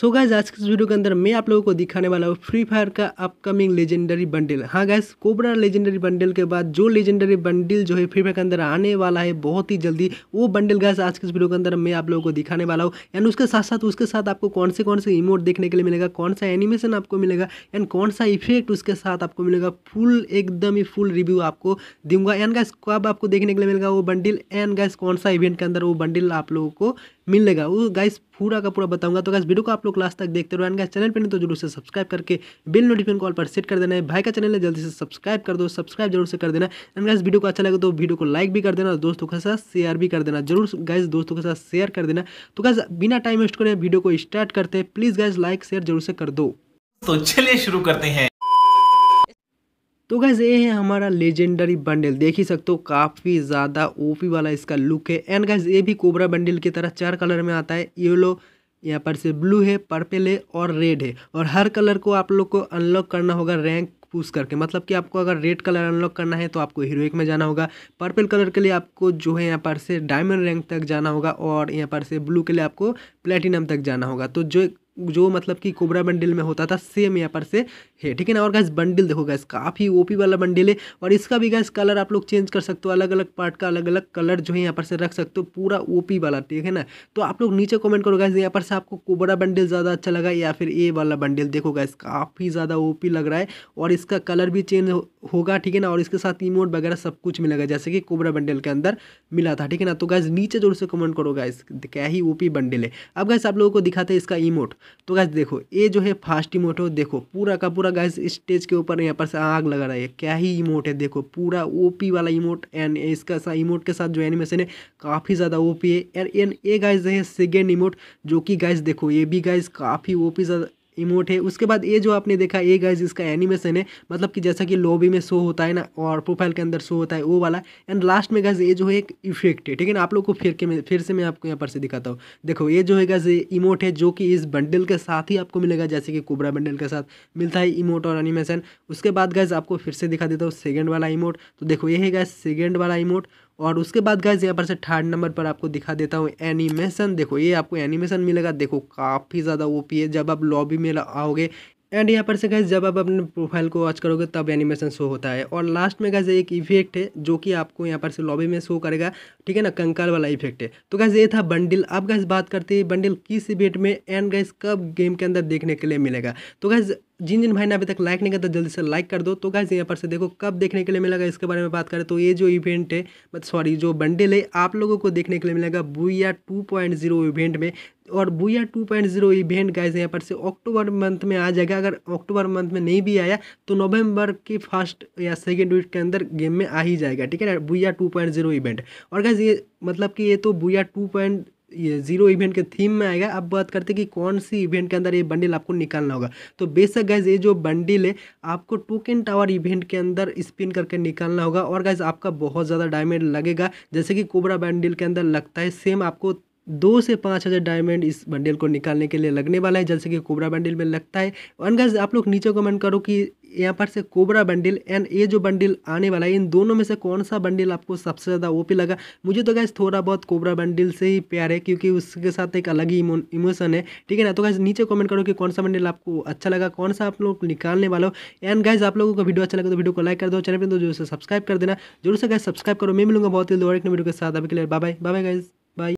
so guys आज के इस वीडियो के अंदर मैं आप लोगों को दिखाने वाला हूँ फ्री फायर का अपकमिंग लेजेंडरी बंडल हाँ गैस कोबरा लेजेंडरी बंडल के बाद जो लेजेंडरी बंडल जो है फ्री फायर के अंदर आने वाला है बहुत ही जल्दी वो बंडल गैस आज के इस वीडियो के अंदर मैं आप लोगों को दिखाने वाला हूँ एंड उसके साथ साथ उसके साथ आपको कौन से कौन से इमोट देखने के लिए मिलेगा कौन सा एनिमेशन आपको मिलेगा एंड कौन सा इफेक्ट उसके साथ आपको मिलेगा फुल एकदम ही फुल रिव्यू आपको दूंगा एंड गैस कब आपको देखने के लिए मिलेगा वो बंडल एंड गैस कौन सा इवेंट के अंदर वो बंडल आप लोगों को मिलेगा वो गाइस पूरा का पूरा बताऊंगा तो गैस वीडियो को आप लोग लास्ट तक देखते रहो एंड चैनल पर नहीं तो जरूर से सब्सक्राइब करके बिल नोटिफिकेशन कॉल पर सेट कर देना है भाई का चैनल है जल्दी से सब्सक्राइब कर दो सब्सक्राइब जरूर से कर देना एंड गैस वीडियो को अच्छा लगे तो वीडियो को लाइक भी कर देना और दोस्तों के साथ शेयर भी कर देना जरूर गैस दोस्तों के साथ शेयर कर देना तो गैस बिना टाइम वेस्ट करें वीडियो को स्टार्ट करते हैं प्लीज़ गैस लाइक शेयर जरूर से कर दो तो चलिए शुरू करते हैं तो गैस ये है हमारा लेजेंडरी बंडल देख ही सकते हो काफ़ी ज़्यादा ओपी वाला इसका लुक है एंड गैस ये भी कोबरा बंडल की तरह चार कलर में आता है येलो यहाँ पर से ब्लू है पर्पल है और रेड है और हर कलर को आप लोग को अनलॉक करना होगा रैंक पूछ करके मतलब कि आपको अगर रेड कलर अनलॉक करना है तो आपको हीरोइक में जाना होगा पर्पल कलर के लिए आपको जो है यहाँ पर से डायमंड रैंक तक जाना होगा और यहाँ पर से ब्लू के लिए आपको प्लेटिनम तक जाना होगा तो जो जो मतलब कि कोबरा बंडल में होता था सेम यहाँ पर से है ठीक है ना और गैस बंडल देखो गैस काफ़ी ओपी वाला बंडल है और इसका भी गैस कलर आप लोग चेंज कर सकते हो अलग अलग पार्ट का अलग अलग कलर जो है यहाँ पर से रख सकते हो पूरा ओपी वाला ठीक है ना तो आप लोग नीचे कमेंट करो गैस यहाँ पर से आपको कोबरा बंडल ज़्यादा अच्छा लगा या फिर ए वाला बंडल देखो गैस काफ़ी ज़्यादा ओ लग रहा है और इसका कलर भी चेंज होगा ठीक है ना और इसके साथ इमोट वगैरह सब कुछ मिलेगा जैसे कि कोबरा बंडल के अंदर मिला था ठीक है ना तो गैस नीचे जोर से कमेंट करो गैस क्या ही ओ बंडल है अब गैस आप लोगों को दिखाते हैं इसका इमोट तो गैस देखो ये जो है फास्ट इमोट है देखो पूरा का पूरा गैस स्टेज के ऊपर यहाँ पर से आग लगा रहा है क्या ही इमोट है देखो पूरा ओपी वाला इमोट एंड इसका सा इमोट के साथ जो एनिमेशन है काफ़ी ज़्यादा ओपी है एंड एन ए गाइज है सेकेंड इमोट जो कि गाइज देखो ये भी गाइज काफ़ी ओपी ज़्यादा इमोट है उसके बाद ये जो आपने देखा ये गाइज इसका एनिमेशन है मतलब कि जैसा कि लॉबी में शो होता है ना और प्रोफाइल के अंदर शो होता है वो वाला एंड लास्ट में गाइज ये जो है एक इफेक्ट है ठीक है ना आप लोग को फिर के फिर से मैं आपको यहाँ पर से दिखाता हूँ देखो ये जो है गाइज इमोट है जो कि इस बंडल के साथ ही आपको मिलेगा जैसे कि कोबरा बंडल के साथ मिलता है इमोट और एनिमेशन उसके बाद गाइज आपको फिर से दिखा देता हूँ सेकेंड वाला इमोट तो देखो ये है गाइज सेकेंड वाला इमोट और उसके बाद गाइज यहाँ पर से थर्ड नंबर पर आपको दिखा देता हूँ एनिमेशन देखो ये आपको एनिमेशन मिलेगा देखो काफ़ी ज़्यादा ओपी है जब आप लॉबी में आओगे एंड यहाँ पर से गैस जब आप अपने प्रोफाइल को वॉच करोगे तब एनिमेशन शो होता है और लास्ट में गैस एक इफेक्ट है जो कि आपको यहाँ पर से लॉबी में शो करेगा ठीक है ना कंकाल वाला इफेक्ट है तो गैस ये था बंडल अब गैस बात करते हैं बंडल किस इवेंट में एंड गैस कब गेम के अंदर देखने के लिए मिलेगा तो गैस जिन जिन भाई ने अभी तक लाइक नहीं करता तो जल्दी से लाइक कर दो तो गाइज यहाँ पर से देखो कब देखने के लिए मिलेगा इसके बारे में बात करें तो ये जो इवेंट है सॉरी जो बंडल है आप लोगों को देखने के लिए मिलेगा बुया 2.0 इवेंट में और बुया 2.0 इवेंट गाइज यहाँ पर से अक्टूबर मंथ में आ जाएगा अगर अक्टूबर मंथ में नहीं भी आया तो नवंबर की फर्स्ट या सेकेंड वीक के अंदर गेम में आ ही जाएगा ठीक है ना बुया जीरो इवेंट और गाइज ये मतलब कि ये तो बुया पॉइंट ये जीरो इवेंट के थीम में आएगा अब बात करते हैं कि कौन सी इवेंट के अंदर ये बंडल आपको निकालना होगा तो बेशक गैज ये जो बंडल है आपको टोकन टावर इवेंट के अंदर स्पिन करके निकालना होगा और गैज आपका बहुत ज़्यादा डायमंड लगेगा जैसे कि कोबरा बंडल के अंदर लगता है सेम आपको दो से पाँच हज़ार डायमंड इस बंडल को निकालने के लिए लगने वाला है जैसे कि कोबरा बंडल में लगता है और गज आप लोग नीचे कमेंट करो कि यहाँ पर से कोबरा बंडल एंड ये जो बंडल आने वाला है इन दोनों में से कौन सा बंडल आपको सबसे ज़्यादा ओपी लगा मुझे तो गैस थोड़ा बहुत कोबरा बंडल से ही प्यार है क्योंकि उसके साथ एक अलग ही इमोशन है ठीक है ना तो गैस नीचे कमेंट करो कि कौन सा बंडल आपको अच्छा लगा कौन सा आप लोग निकालने वाला हो एंड गैस आप लोगों को वीडियो अच्छा लगा तो वीडियो को लाइक कर दो चैनल पर तो जरूर से सब्सक्राइब कर देना जरूर से गैस सब्सक्राइब करो मैं मिलूंगा बहुत ही दो एक वीडियो के साथ अभी बाय बाय बाय गैस